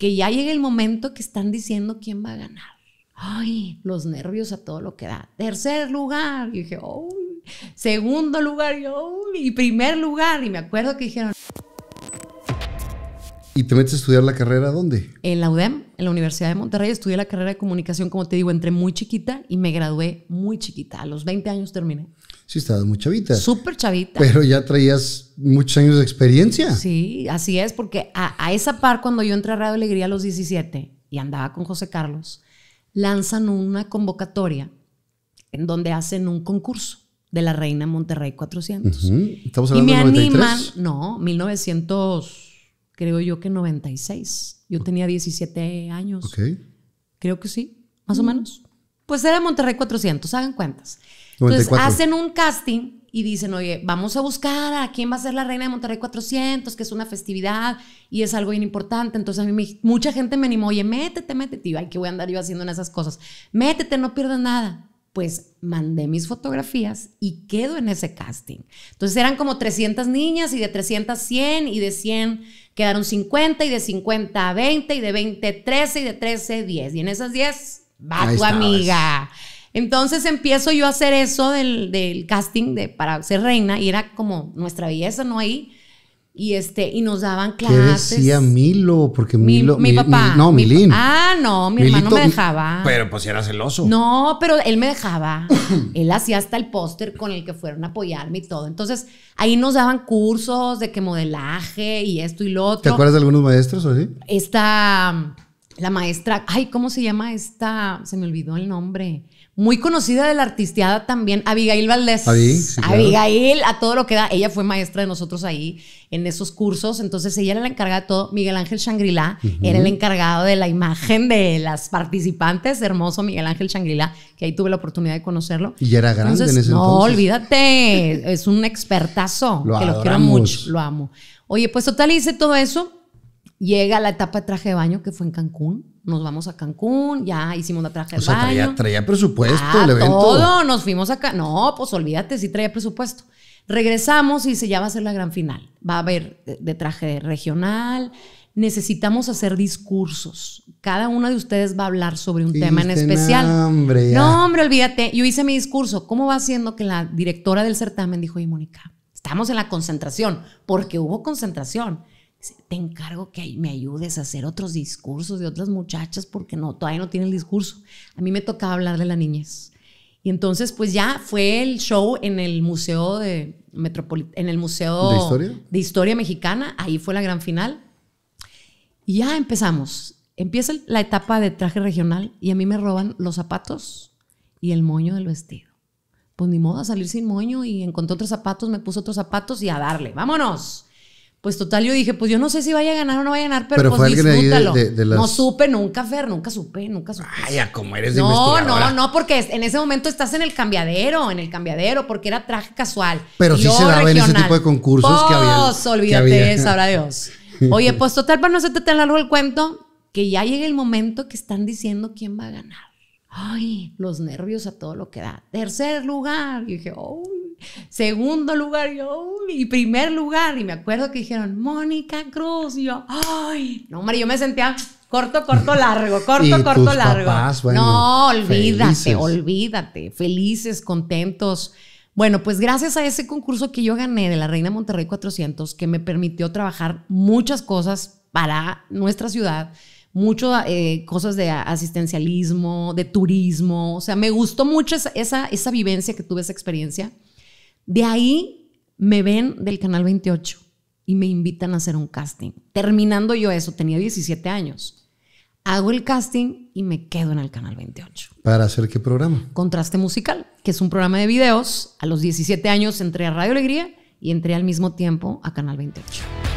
que ya llega el momento que están diciendo quién va a ganar. Ay, los nervios a todo lo que da. Tercer lugar, y dije, uy. Segundo lugar, yo, y primer lugar. Y me acuerdo que dijeron, ¿Y te metes a estudiar la carrera dónde? En la UDEM, en la Universidad de Monterrey. Estudié la carrera de comunicación, como te digo, entré muy chiquita y me gradué muy chiquita. A los 20 años terminé. Sí, estabas muy chavita. Súper chavita. Pero ya traías muchos años de experiencia. Sí, así es, porque a, esa par, cuando yo entré a Radio Alegría a los 17 y andaba con José Carlos, lanzan una convocatoria en donde hacen un concurso de la Reina Monterrey 400. Estamos hablando y me animan, no, 1900 creo yo que 96. Yo tenía 17 años. Creo que sí, más o menos. Pues era Monterrey 400, hagan cuentas. Entonces hacen un casting y dicen, oye, vamos a buscar a quién va a ser la reina de Monterrey 400, que es una festividad y es algo bien importante. Entonces a mí mucha gente me animó, oye, métete, métete. Y ay, que voy a andar yo haciendo en esas cosas. Métete, no pierdas nada pues mandé mis fotografías y quedo en ese casting. Entonces eran como 300 niñas y de 300 100 y de 100 quedaron 50 y de 50 20 y de 20 13 y de 13 10 y en esas 10 va tu amiga. Entonces empiezo yo a hacer eso del, casting de, para ser reina y era como nuestra belleza no ahí y este y nos daban clases. ¿Qué decía Milo? Porque Milo, mi, papá, no, Milín. Ah, no, mi hermano me dejaba. Pero pues era celoso. No, pero él me dejaba. él hacía hasta el póster con el que fueron a apoyarme y todo. Entonces, ahí nos daban cursos de que modelaje y esto y lo otro. ¿Te acuerdas de algunos maestros o así? Esta la maestra, ay, ¿cómo se llama esta? Se me olvidó el nombre. Muy conocida de la artisteada también, Abigail Valdés. Ah, Abigail, a todo lo que da. Ella fue maestra de nosotros ahí en esos cursos, entonces ella era la encargada de todo. Miguel Ángel shangri era el encargado de la imagen de las participantes. Hermoso Miguel Ángel Shangri-La, que ahí tuve la oportunidad de conocerlo. Y era grande en ese entonces. olvídate, es un expertazo, lo que lo quiero mucho, lo amo. Oye, pues total hice todo eso Llega la etapa de traje de baño que fue en Cancún. Nos vamos a Cancún, ya hicimos la traje de sea, baño. Traía, traía presupuesto ah, el Todo, nos fuimos acá. No, pues olvídate, sí traía presupuesto. Regresamos y se ya va a ser la gran final. Va a haber de traje regional. Necesitamos hacer discursos. Cada uno de ustedes va a hablar sobre un tema en especial. Nombre, no, hombre, olvídate. Yo hice mi discurso. ¿Cómo va siendo que la directora del certamen dijo, oye, Mónica, estamos en la concentración? Porque hubo concentración te encargo que me ayudes a hacer otros discursos de otras muchachas porque no, todavía no tiene el discurso. A mí me tocaba hablar de la niñez. Y entonces, pues ya fue el show en el Museo de en el Museo Historia? de Historia Mexicana. Ahí fue la gran final. Y ya empezamos. Empieza la etapa de traje regional y a mí me roban los zapatos y el moño del vestido. Pues ni modo a salir sin moño y encontré otros zapatos, me puse otros zapatos y a darle. ¡Vámonos! Pues total, yo dije, pues yo no sé si vaya a ganar o no vaya a ganar, pero, pues disfrútalo. No supe nunca, Fer, nunca supe, nunca supe. Ay, como eres de No, no, no, porque en ese momento estás en el cambiadero, en el cambiadero, porque era traje casual. Pero sí se daba en ese tipo de concursos que pues, había. olvídate, sabrá Dios. Oye, pues total, para no hacerte tan largo el cuento, que ya llega el momento que están diciendo quién va a ganar. Ay, los nervios a todo lo que da. Tercer lugar. Y dije, oh, segundo lugar, yo, y primer lugar. Y me acuerdo que dijeron, Mónica Cruz. Y yo, ay, no, hombre, yo me sentía corto, corto, largo, corto, corto, largo. no, olvídate, olvídate, felices, contentos. Bueno, pues gracias a ese concurso que yo gané de la Reina Monterrey 400, que me permitió trabajar muchas cosas para nuestra ciudad, Mucho eh, cosas de asistencialismo, de turismo, o sea, me gustó mucho esa, esa vivencia que tuve, esa experiencia. De ahí me ven del Canal 28 y me invitan a hacer un casting. Terminando yo eso, tenía 17 años. Hago el casting y me quedo en el Canal 28. ¿Para hacer qué programa? Contraste Musical, que es un programa de videos. A los 17 años entré a Radio Alegría y entré al mismo tiempo a Canal 28.